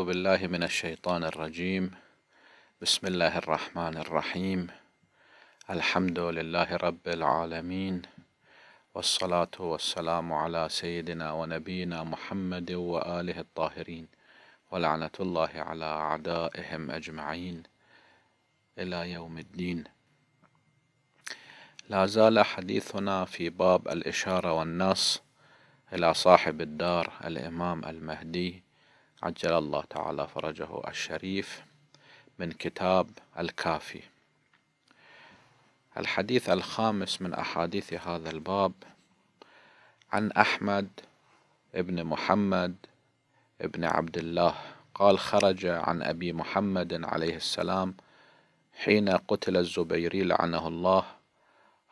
أعوذ بالله من الشيطان الرجيم بسم الله الرحمن الرحيم الحمد لله رب العالمين والصلاة والسلام على سيدنا ونبينا محمد وآله الطاهرين ولعنة الله على أعدائهم أجمعين إلى يوم الدين لا زال حديثنا في باب الإشارة والنص إلى صاحب الدار الإمام المهدي عجل الله تعالى فرجه الشريف من كتاب الكافي الحديث الخامس من أحاديث هذا الباب عن أحمد ابن محمد ابن عبد الله قال خرج عن أبي محمد عليه السلام حين قتل الزبيري لعنه الله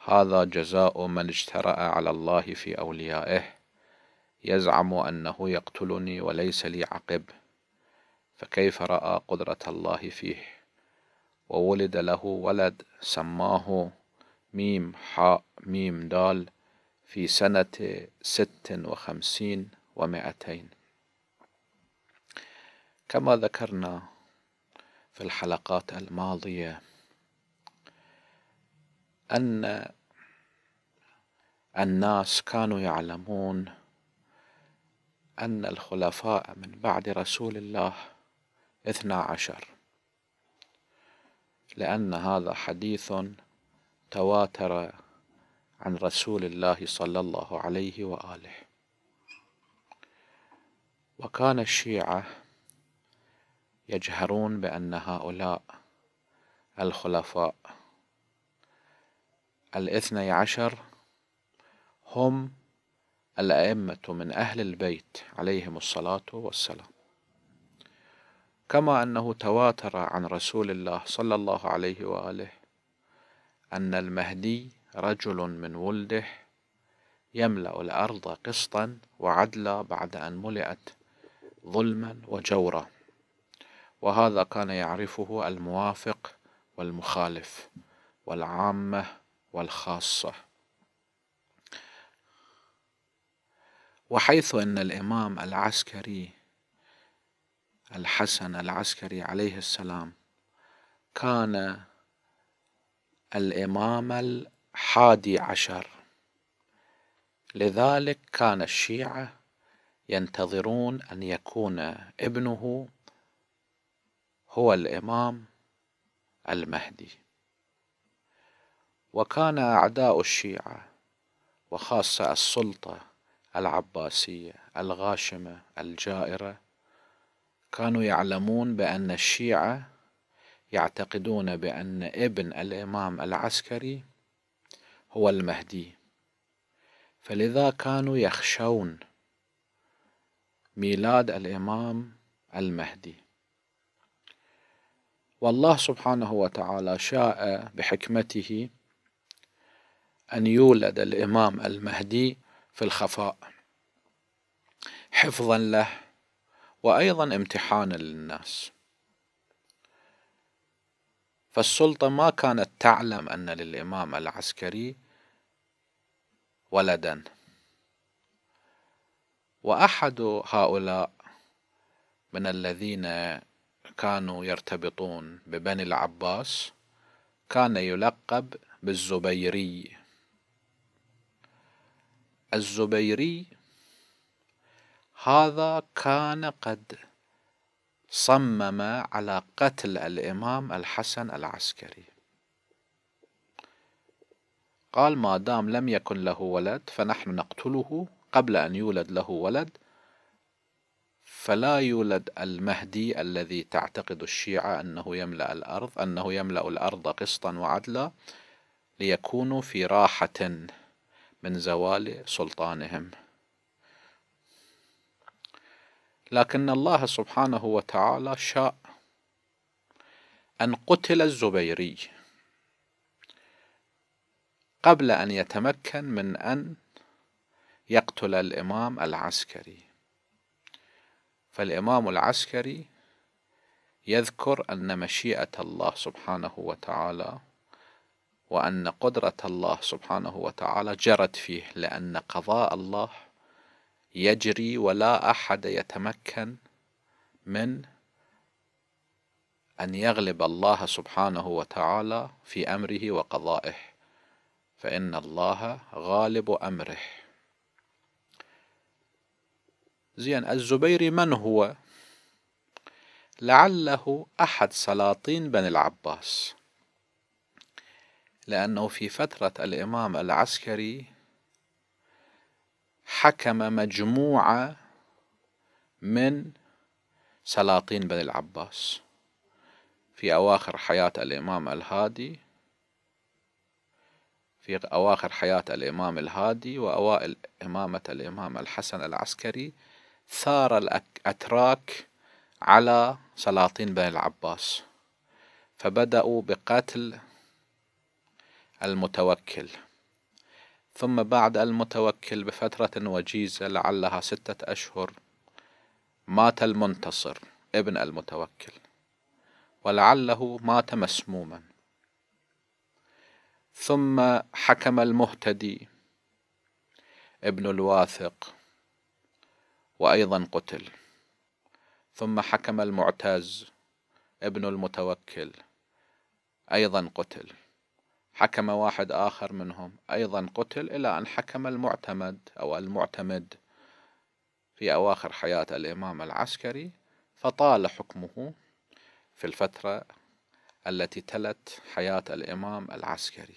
هذا جزاء من اجترأ على الله في أوليائه يزعم أنه يقتلني وليس لي عقب فكيف رأى قدرة الله فيه وولد له ولد سماه ميم حاء ميم دال في سنة ست وخمسين ومائتين كما ذكرنا في الحلقات الماضية أن الناس كانوا يعلمون أن الخلفاء من بعد رسول الله اثنا عشر لأن هذا حديث تواتر عن رسول الله صلى الله عليه وآله وكان الشيعة يجهرون بأن هؤلاء الخلفاء الاثني عشر هم الأئمة من أهل البيت عليهم الصلاة والسلام كما أنه تواتر عن رسول الله صلى الله عليه وآله أن المهدي رجل من ولده يملأ الأرض قسطا وعدلا بعد أن ملئت ظلما وجورا وهذا كان يعرفه الموافق والمخالف والعامة والخاصة وحيث أن الإمام العسكري الحسن العسكري عليه السلام كان الإمام الحادي عشر لذلك كان الشيعة ينتظرون أن يكون ابنه هو الإمام المهدي وكان أعداء الشيعة وخاصة السلطة العباسية الغاشمة الجائرة كانوا يعلمون بأن الشيعة يعتقدون بأن ابن الإمام العسكري هو المهدي فلذا كانوا يخشون ميلاد الإمام المهدي والله سبحانه وتعالى شاء بحكمته أن يولد الإمام المهدي في الخفاء حفظا له وايضا امتحانا للناس فالسلطه ما كانت تعلم ان للامام العسكري ولدا واحد هؤلاء من الذين كانوا يرتبطون ببني العباس كان يلقب بالزبيري الزبيري هذا كان قد صمم على قتل الإمام الحسن العسكري قال ما دام لم يكن له ولد فنحن نقتله قبل أن يولد له ولد فلا يولد المهدي الذي تعتقد الشيعة أنه يملأ الأرض أنه يملأ الأرض قسطا وعدلا ليكونوا في راحة من زوال سلطانهم لكن الله سبحانه وتعالى شاء أن قتل الزبيري قبل أن يتمكن من أن يقتل الإمام العسكري فالإمام العسكري يذكر أن مشيئة الله سبحانه وتعالى وأن قدرة الله سبحانه وتعالى جرت فيه لأن قضاء الله يجري ولا أحد يتمكن من أن يغلب الله سبحانه وتعالى في أمره وقضائه فإن الله غالب أمره زين الزبيري من هو؟ لعله أحد سلاطين بني العباس لأنه في فترة الإمام العسكري حكم مجموعة من سلاطين بني العباس في أواخر حياة الإمام الهادي في أواخر حياة الإمام الهادي وأوائل إمامة الإمام الحسن العسكري ثار الأتراك على سلاطين بني العباس فبدأوا بقتل المتوكل ثم بعد المتوكل بفترة وجيزة لعلها ستة أشهر مات المنتصر ابن المتوكل ولعله مات مسموما ثم حكم المهتدي ابن الواثق وأيضا قتل ثم حكم المعتز ابن المتوكل أيضا قتل حكم واحد آخر منهم أيضا قتل إلى أن حكم المعتمد أو المعتمد في أواخر حياة الإمام العسكري فطال حكمه في الفترة التي تلت حياة الإمام العسكري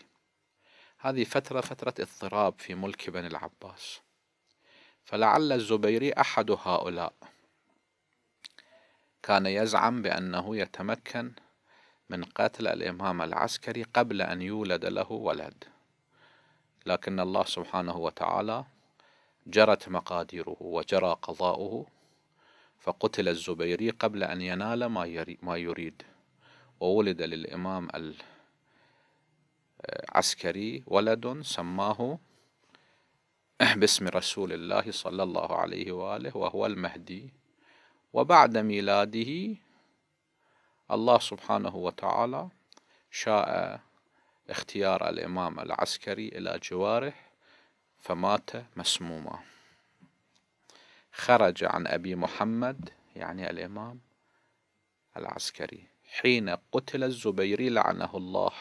هذه فترة فترة اضطراب في ملك بني العباس فلعل الزبيري أحد هؤلاء كان يزعم بأنه يتمكن من قتل الإمام العسكري قبل أن يولد له ولد لكن الله سبحانه وتعالى جرت مقاديره وجرى قضاؤه فقتل الزبيري قبل أن ينال ما يريد وولد للإمام العسكري ولد سماه باسم رسول الله صلى الله عليه وآله وهو المهدي وبعد ميلاده الله سبحانه وتعالى شاء اختيار الإمام العسكري إلى جواره فمات مسموما خرج عن أبي محمد يعني الإمام العسكري حين قتل الزبيري لعنه الله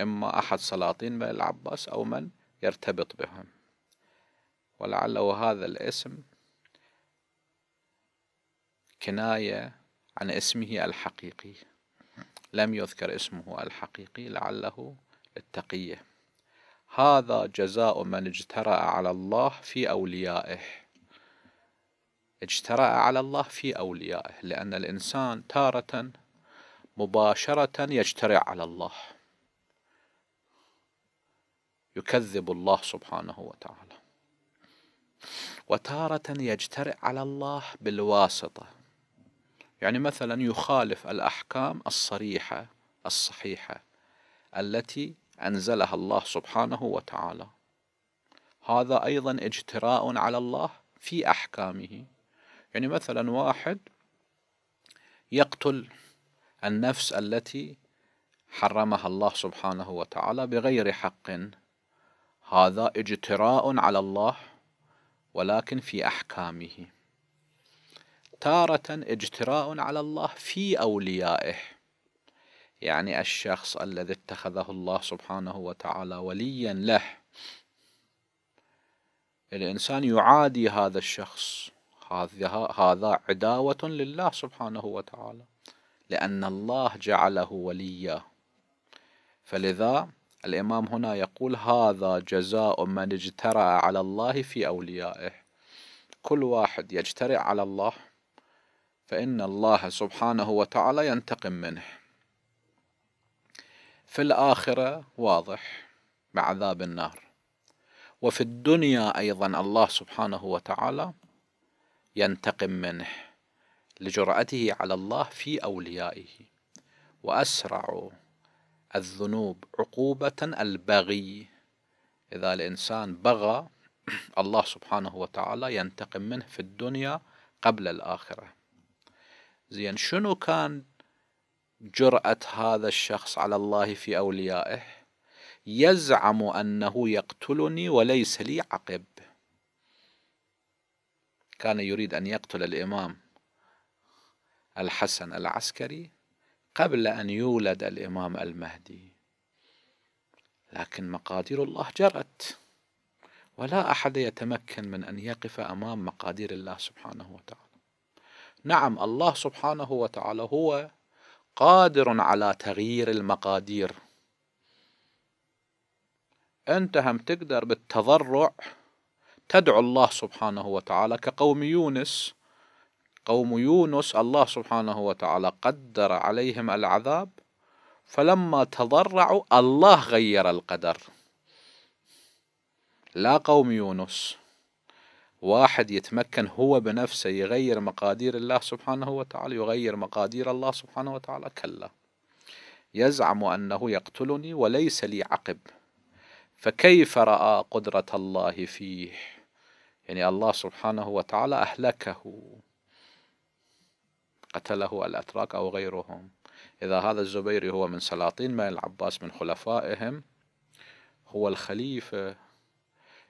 إما أحد سلاطين بني العباس أو من يرتبط بهم ولعله هذا الاسم كناية عن اسمه الحقيقي لم يذكر اسمه الحقيقي لعله التقية هذا جزاء من اجترأ على الله في أوليائه اجترأ على الله في أوليائه لأن الإنسان تارة مباشرة يجترع على الله يكذب الله سبحانه وتعالى وتارة يجترئ على الله بالواسطة يعني مثلا يخالف الأحكام الصريحة الصحيحة التي أنزلها الله سبحانه وتعالى هذا أيضا اجتراء على الله في أحكامه يعني مثلا واحد يقتل النفس التي حرمها الله سبحانه وتعالى بغير حق هذا اجتراء على الله ولكن في أحكامه تارة اجتراء على الله في أوليائه يعني الشخص الذي اتخذه الله سبحانه وتعالى وليا له الإنسان يعادي هذا الشخص هذا عداوة لله سبحانه وتعالى لأن الله جعله وليا فلذا الإمام هنا يقول هذا جزاء من اجترأ على الله في أوليائه كل واحد يجترئ على الله فإن الله سبحانه وتعالى ينتقم منه في الآخرة واضح بعذاب النار وفي الدنيا أيضا الله سبحانه وتعالى ينتقم منه لجرأته على الله في أوليائه وأسرع الذنوب عقوبة البغي إذا الإنسان بغى الله سبحانه وتعالى ينتقم منه في الدنيا قبل الآخرة زين شنو كان جرأة هذا الشخص على الله في أوليائه يزعم أنه يقتلني وليس لي عقب كان يريد أن يقتل الإمام الحسن العسكري قبل أن يولد الإمام المهدي لكن مقادير الله جرت ولا أحد يتمكن من أن يقف أمام مقادير الله سبحانه وتعالى نعم الله سبحانه وتعالى هو قادر على تغيير المقادير أنت هم تقدر بالتضرع تدعو الله سبحانه وتعالى كقوم يونس قوم يونس الله سبحانه وتعالى قدر عليهم العذاب فلما تضرعوا الله غير القدر لا قوم يونس واحد يتمكن هو بنفسه يغير مقادير الله سبحانه وتعالى يغير مقادير الله سبحانه وتعالى كلا يزعم أنه يقتلني وليس لي عقب فكيف رأى قدرة الله فيه يعني الله سبحانه وتعالى أهلكه قتله الأتراك أو غيرهم إذا هذا الزبيري هو من سلاطين بني العباس من خلفائهم هو الخليفة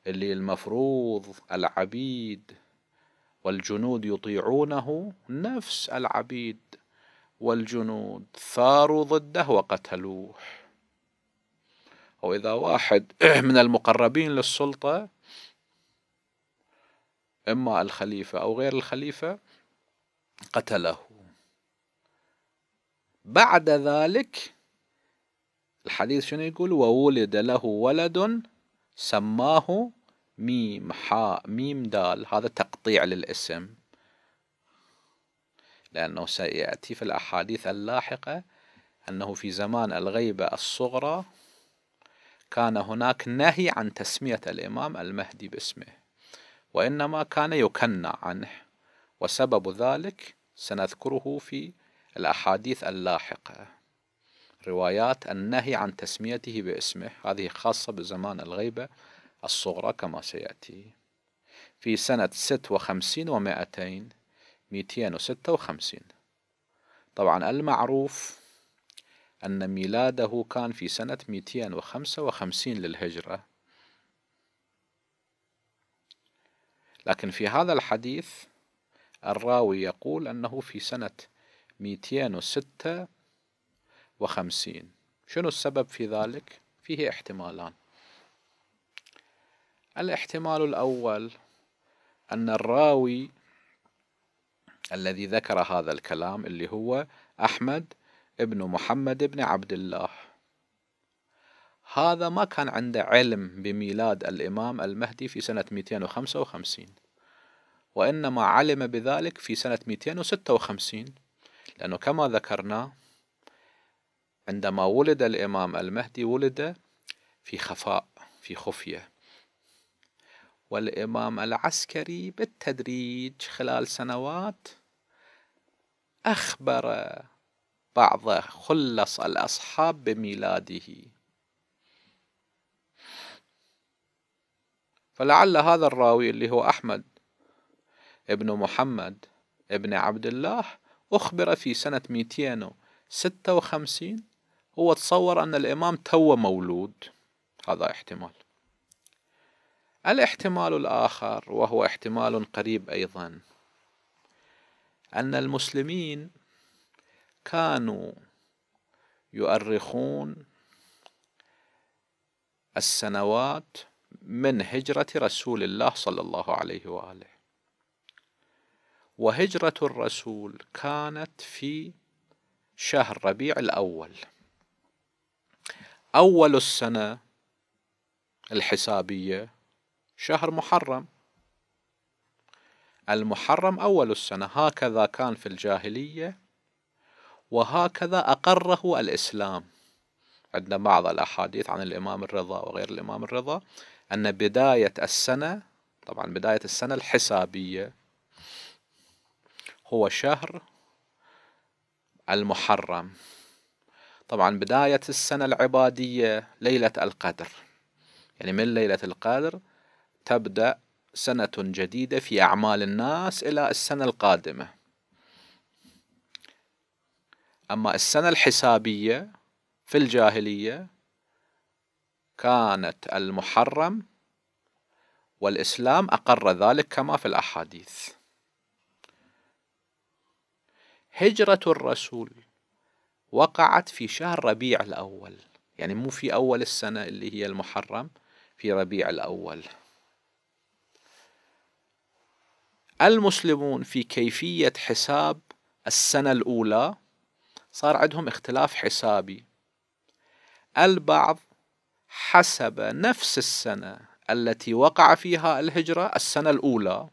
اللي المفروض العبيد والجنود يطيعونه نفس العبيد والجنود ثاروا ضده وقتلوه وإذا واحد من المقربين للسلطة إما الخليفة أو غير الخليفة قتله بعد ذلك الحديث شنو يقول وولد له ولد سماه ميم حاء ميم دال هذا تقطيع للاسم لأنه سيأتي في الأحاديث اللاحقة أنه في زمان الغيبة الصغرى كان هناك نهي عن تسمية الإمام المهدي باسمه وإنما كان يكنى عنه وسبب ذلك سنذكره في الأحاديث اللاحقة روايات النهي عن تسميته باسمه هذه خاصة بزمان الغيبة الصغرى كما سيأتي في سنة 56 و 200 256 طبعا المعروف أن ميلاده كان في سنة 255 للهجرة لكن في هذا الحديث الراوي يقول أنه في سنة 206 وخمسين شنو السبب في ذلك؟ فيه احتمالان الاحتمال الأول أن الراوي الذي ذكر هذا الكلام اللي هو أحمد ابن محمد بن عبد الله هذا ما كان عنده علم بميلاد الإمام المهدي في سنة 255 وإنما علم بذلك في سنة 256 لأنه كما ذكرنا عندما ولد الإمام المهدي ولد في خفاء في خفية والإمام العسكري بالتدريج خلال سنوات أخبر بعض خلص الأصحاب بميلاده فلعل هذا الراوي اللي هو أحمد ابن محمد ابن عبد الله أخبر في سنة 256 هو تصور أن الإمام تو مولود هذا احتمال الاحتمال الآخر وهو احتمال قريب أيضا أن المسلمين كانوا يؤرخون السنوات من هجرة رسول الله صلى الله عليه وآله وهجرة الرسول كانت في شهر ربيع الأول أول السنة الحسابية شهر محرم المحرم أول السنة هكذا كان في الجاهلية وهكذا أقره الإسلام عندنا بعض الأحاديث عن الإمام الرضا وغير الإمام الرضا أن بداية السنة طبعا بداية السنة الحسابية هو شهر المحرم طبعا بداية السنة العبادية ليلة القدر يعني من ليلة القدر تبدأ سنة جديدة في أعمال الناس إلى السنة القادمة أما السنة الحسابية في الجاهلية كانت المحرم والإسلام أقر ذلك كما في الأحاديث هجرة الرسول وقعت في شهر ربيع الأول يعني مو في أول السنة اللي هي المحرم في ربيع الأول المسلمون في كيفية حساب السنة الأولى صار عندهم اختلاف حسابي البعض حسب نفس السنة التي وقع فيها الهجرة السنة الأولى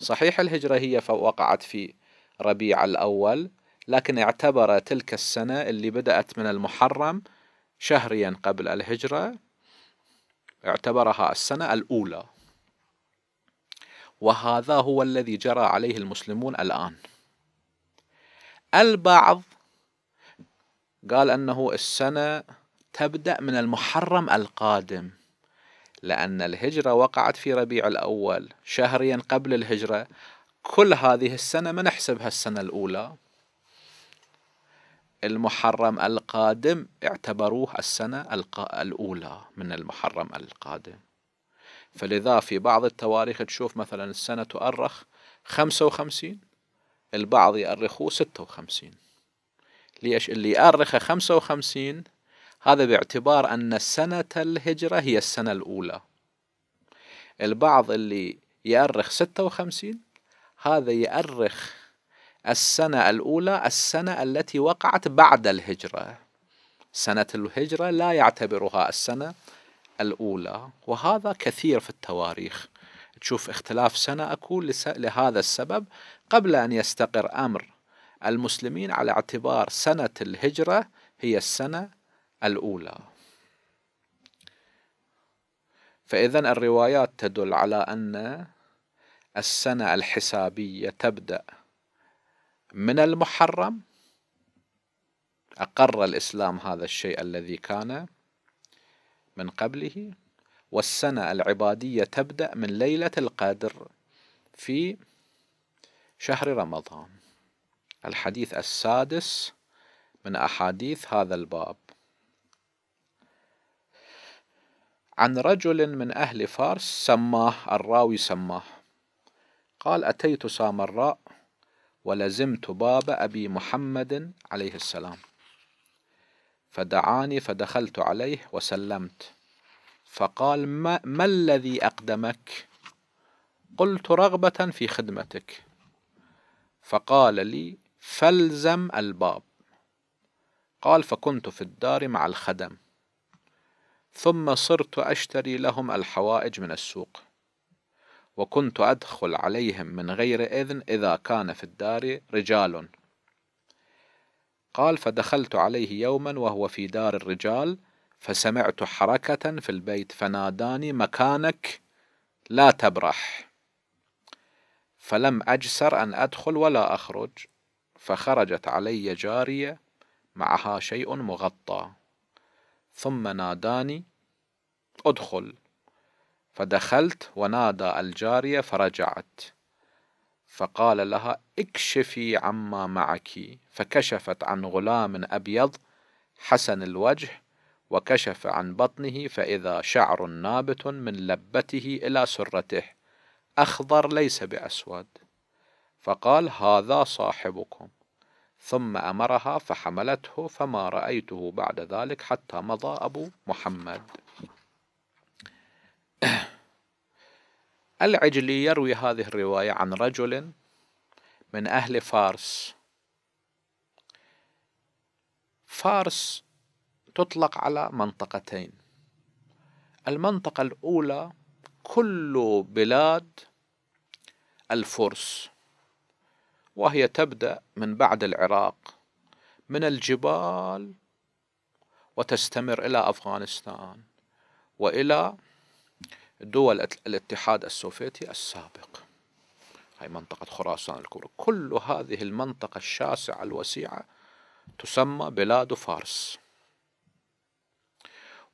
صحيح الهجرة هي وقعت في ربيع الأول لكن اعتبر تلك السنة اللي بدأت من المحرم شهريا قبل الهجرة اعتبرها السنة الأولى وهذا هو الذي جرى عليه المسلمون الآن البعض قال أنه السنة تبدأ من المحرم القادم لأن الهجرة وقعت في ربيع الأول شهريا قبل الهجرة كل هذه السنة ما نحسبها السنة الأولى المحرم القادم اعتبروه السنة الأولى من المحرم القادم فلذا في بعض التواريخ تشوف مثلا السنة تؤرخ 55 البعض يؤرخوه 56 ليش اللي يؤرخه 55 هذا باعتبار أن سنة الهجرة هي السنة الأولى البعض اللي يؤرخ 56 هذا يؤرخ السنة الأولى السنة التي وقعت بعد الهجرة سنة الهجرة لا يعتبرها السنة الأولى وهذا كثير في التواريخ تشوف اختلاف سنة أكون لهذا السبب قبل أن يستقر أمر المسلمين على اعتبار سنة الهجرة هي السنة الأولى فإذا الروايات تدل على أن السنة الحسابية تبدأ من المحرم أقر الإسلام هذا الشيء الذي كان من قبله والسنة العبادية تبدأ من ليلة القدر في شهر رمضان الحديث السادس من أحاديث هذا الباب عن رجل من أهل فارس سماه الراوي سماه قال أتيت سامراء ولزمت باب أبي محمد عليه السلام فدعاني فدخلت عليه وسلمت فقال ما, ما الذي أقدمك قلت رغبة في خدمتك فقال لي فلزم الباب قال فكنت في الدار مع الخدم ثم صرت أشتري لهم الحوائج من السوق وكنت أدخل عليهم من غير إذن إذا كان في الدار رجال قال فدخلت عليه يوما وهو في دار الرجال فسمعت حركة في البيت فناداني مكانك لا تبرح فلم أجسر أن أدخل ولا أخرج فخرجت علي جارية معها شيء مغطى ثم ناداني ادخل فدخلت ونادى الجارية فرجعت فقال لها اكشفي عما معك فكشفت عن غلام أبيض حسن الوجه وكشف عن بطنه فإذا شعر نابت من لبته إلى سرته أخضر ليس بأسود فقال هذا صاحبكم ثم أمرها فحملته فما رأيته بعد ذلك حتى مضى أبو محمد العجلي يروي هذه الرواية عن رجل من أهل فارس فارس تطلق على منطقتين المنطقة الأولى كل بلاد الفرس وهي تبدأ من بعد العراق من الجبال وتستمر إلى أفغانستان وإلى دول الاتحاد السوفيتي السابق هي منطقة خراسان الكبرى كل هذه المنطقة الشاسعة الوسيعة تسمى بلاد فارس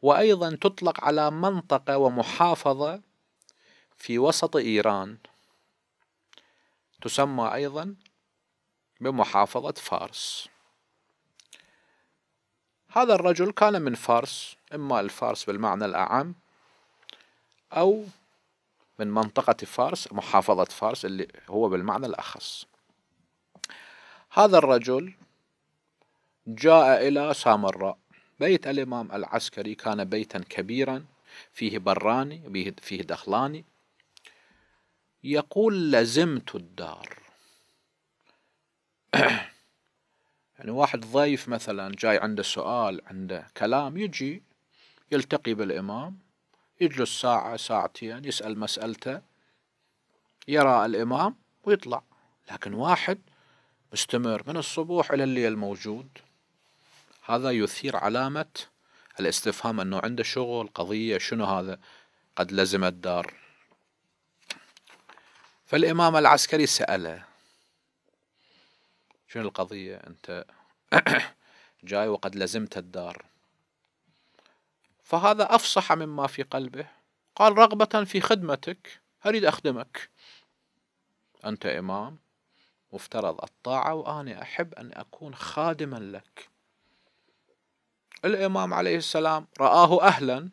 وأيضا تطلق على منطقة ومحافظة في وسط إيران تسمى أيضا بمحافظة فارس هذا الرجل كان من فارس إما الفارس بالمعنى الأعم أو من منطقة فارس محافظة فارس اللي هو بالمعنى الأخص هذا الرجل جاء إلى سامراء بيت الإمام العسكري كان بيتا كبيرا فيه براني فيه دخلاني يقول لزمت الدار يعني واحد ضيف مثلا جاي عنده سؤال عنده كلام يجي يلتقي بالإمام يجلس ساعة ساعتين يسأل مسألته يرى الإمام ويطلع لكن واحد مستمر من الصبح إلى الليل موجود هذا يثير علامة الاستفهام أنه عنده شغل قضية شنو هذا قد لزم الدار فالإمام العسكري سأله شنو القضية أنت جاي وقد لزمت الدار فهذا أفصح مما في قلبه قال رغبة في خدمتك أريد أخدمك أنت إمام مفترض الطاعة وأنا أحب أن أكون خادما لك الإمام عليه السلام رآه أهلا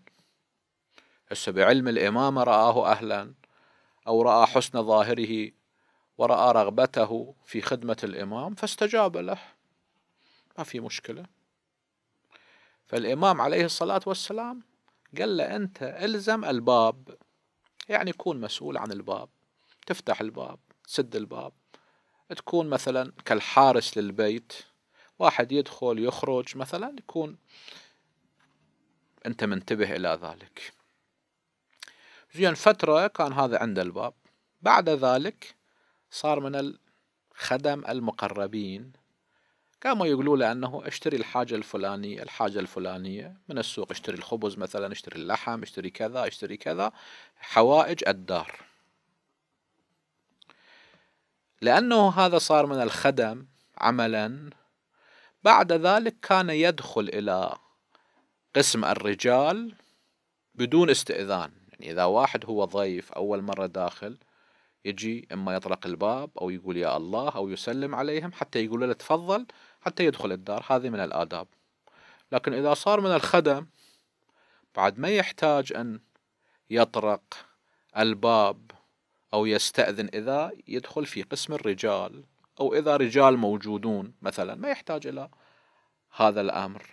هسه بعلم الإمامة رآه أهلا أو رأى حسن ظاهره ورأى رغبته في خدمة الإمام فاستجاب له ما في مشكلة فالإمام عليه الصلاة والسلام قال له أنت ألزم الباب يعني يكون مسؤول عن الباب تفتح الباب تسد الباب تكون مثلا كالحارس للبيت واحد يدخل يخرج مثلا يكون أنت منتبه إلى ذلك زين فترة كان هذا عند الباب بعد ذلك صار من الخدم المقربين كما يقولوا له أنه اشتري الحاجة الفلانية الحاجة الفلانية من السوق اشتري الخبز مثلا اشتري اللحم اشتري كذا اشتري كذا حوائج الدار لأنه هذا صار من الخدم عملا بعد ذلك كان يدخل إلى قسم الرجال بدون استئذان يعني إذا واحد هو ضيف أول مرة داخل يجي إما يطرق الباب أو يقول يا الله أو يسلم عليهم حتى يقول له تفضل حتى يدخل الدار هذه من الآداب لكن إذا صار من الخدم بعد ما يحتاج أن يطرق الباب أو يستأذن إذا يدخل في قسم الرجال أو إذا رجال موجودون مثلا ما يحتاج إلى هذا الأمر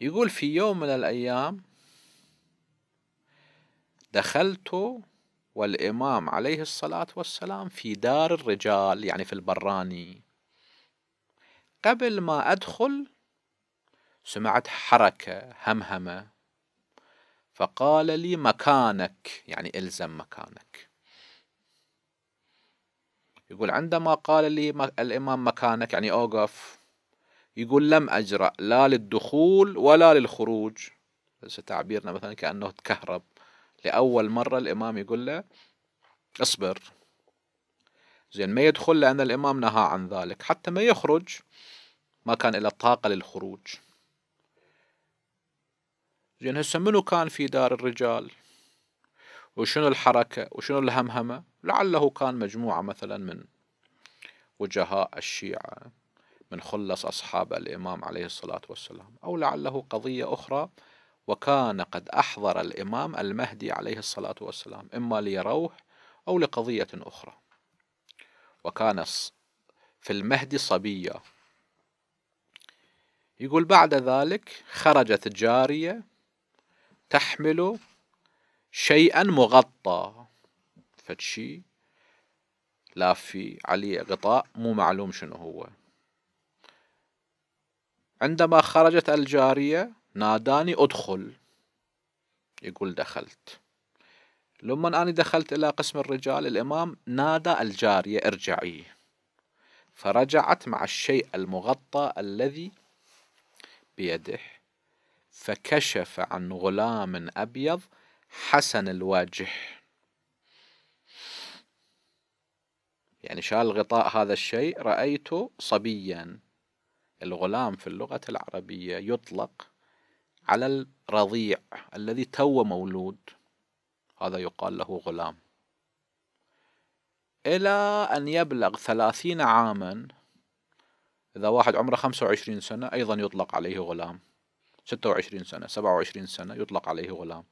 يقول في يوم من الأيام دخلت والإمام عليه الصلاة والسلام في دار الرجال يعني في البراني قبل ما أدخل سمعت حركة همهمة فقال لي مكانك يعني إلزم مكانك يقول عندما قال لي الإمام مكانك يعني أوقف يقول لم أجرأ لا للدخول ولا للخروج تعبيرنا مثلا كأنه تكهرب لأول مرة الإمام يقول له اصبر زين ما يدخل لأن الإمام نهى عن ذلك حتى ما يخرج ما كان إلى الطاقة للخروج زين هسه منو كان في دار الرجال وشنو الحركة وشنو الهمهمة لعله كان مجموعة مثلا من وجهاء الشيعة من خلص أصحاب الإمام عليه الصلاة والسلام أو لعله قضية أخرى وكان قد أحضر الإمام المهدي عليه الصلاة والسلام إما ليروه أو لقضية أخرى وكان في المهدي صبية يقول بعد ذلك خرجت جارية تحمل شيئا مغطى فتشي لا في عليه غطاء مو معلوم شنو هو عندما خرجت الجارية ناداني أدخل يقول دخلت لما أنا دخلت إلى قسم الرجال الإمام نادى الجارية ارجعي فرجعت مع الشيء المغطى الذي بيده فكشف عن غلام أبيض حسن الواجه يعني شال غطاء هذا الشيء رأيته صبيا الغلام في اللغة العربية يطلق على الرضيع الذي تو مولود هذا يقال له غلام إلى أن يبلغ ثلاثين عاما إذا واحد عمره خمسة وعشرين سنة أيضا يطلق عليه غلام ستة وعشرين سنة سبعة وعشرين سنة يطلق عليه غلام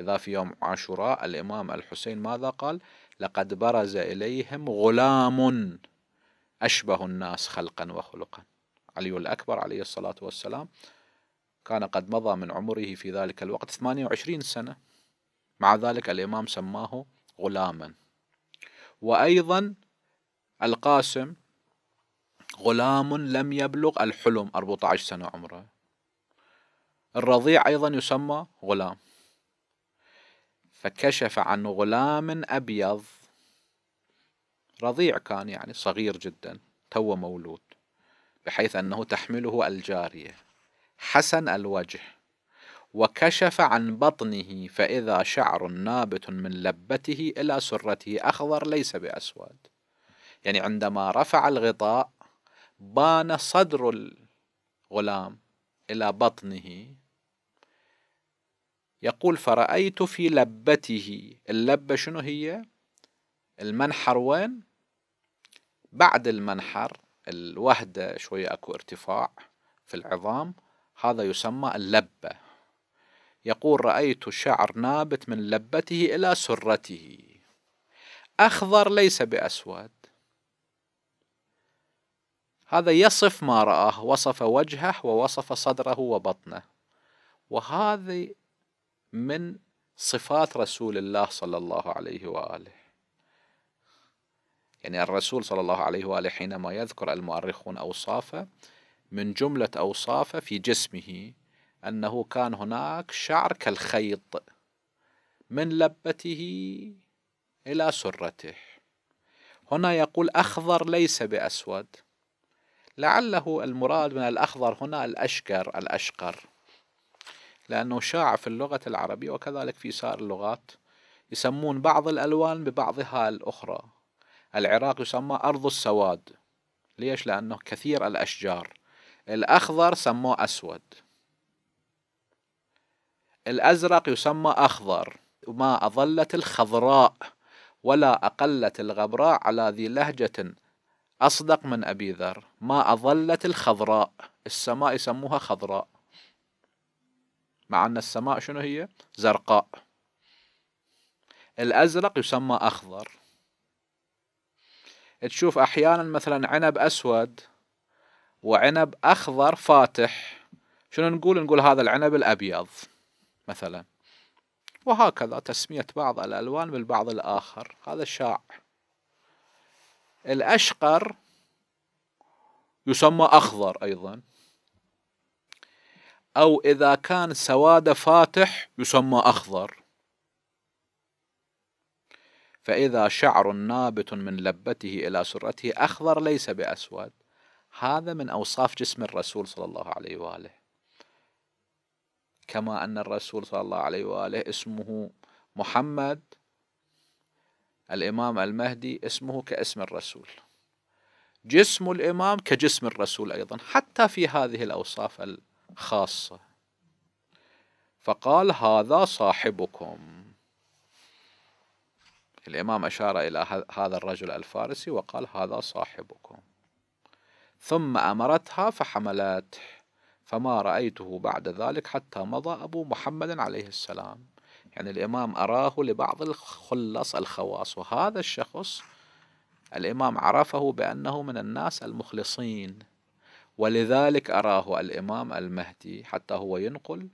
إذا في يوم عاشوراء الإمام الحسين ماذا قال لقد برز إليهم غلام أشبه الناس خلقا وخلقا علي الأكبر عليه الصلاة والسلام كان قد مضى من عمره في ذلك الوقت 28 سنة مع ذلك الإمام سماه غلاما وأيضا القاسم غلام لم يبلغ الحلم 14 سنة عمره الرضيع أيضا يسمى غلام فكشف عن غلام أبيض رضيع كان يعني صغير جدا تو مولود بحيث أنه تحمله الجارية حسن الوجه وكشف عن بطنه فإذا شعر نابت من لبته إلى سرته أخضر ليس بأسود يعني عندما رفع الغطاء بان صدر الغلام إلى بطنه يقول فرأيت في لبته اللبة شنو هي المنحر وين بعد المنحر الوهدة شوية أكو ارتفاع في العظام هذا يسمى اللبة يقول رأيت شعر نابت من لبته إلى سرته أخضر ليس بأسود هذا يصف ما رآه وصف وجهه ووصف صدره وبطنه وهذه من صفات رسول الله صلى الله عليه وآله يعني الرسول صلى الله عليه وآله حينما يذكر المؤرخون أوصافه من جملة أوصافه في جسمه أنه كان هناك شعر كالخيط من لبته إلى سرته هنا يقول أخضر ليس بأسود لعله المراد من الأخضر هنا الأشقر الأشقر لأنه شاع في اللغة العربية وكذلك في سائر اللغات يسمون بعض الألوان ببعضها الأخرى العراق يسمى أرض السواد ليش؟ لأنه كثير الأشجار الأخضر سموه أسود الأزرق يسمى أخضر وما أظلت الخضراء ولا أقلت الغبراء على ذي لهجة أصدق من أبي ذر ما أظلت الخضراء السماء يسموها خضراء مع أن السماء شنو هي زرقاء الأزرق يسمى أخضر تشوف أحيانا مثلا عنب أسود وعنب اخضر فاتح شنو نقول نقول هذا العنب الابيض مثلا وهكذا تسمية بعض الألوان بالبعض الآخر هذا شاع الأشقر يسمى أخضر أيضا أو إذا كان سواد فاتح يسمى أخضر فإذا شعر نابت من لبته إلى سرته أخضر ليس بأسود هذا من أوصاف جسم الرسول صلى الله عليه وآله كما أن الرسول صلى الله عليه وآله اسمه محمد الإمام المهدي اسمه كاسم الرسول جسم الإمام كجسم الرسول أيضا حتى في هذه الأوصاف الخاصة فقال هذا صاحبكم الإمام أشار إلى هذا الرجل الفارسي وقال هذا صاحبكم ثم أمرتها فحملته فما رأيته بعد ذلك حتى مضى أبو محمد عليه السلام يعني الإمام أراه لبعض الخلص الخواص وهذا الشخص الإمام عرفه بأنه من الناس المخلصين ولذلك أراه الإمام المهدي حتى هو ينقل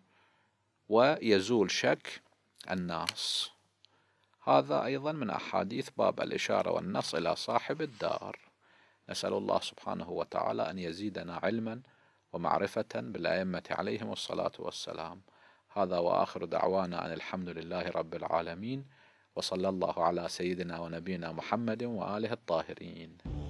ويزول شك الناس هذا أيضا من أحاديث باب الإشارة والنص إلى صاحب الدار نسأل الله سبحانه وتعالى أن يزيدنا علما ومعرفة بالأئمة عليهم الصلاة والسلام هذا وآخر دعوانا أن الحمد لله رب العالمين وصلى الله على سيدنا ونبينا محمد وآله الطاهرين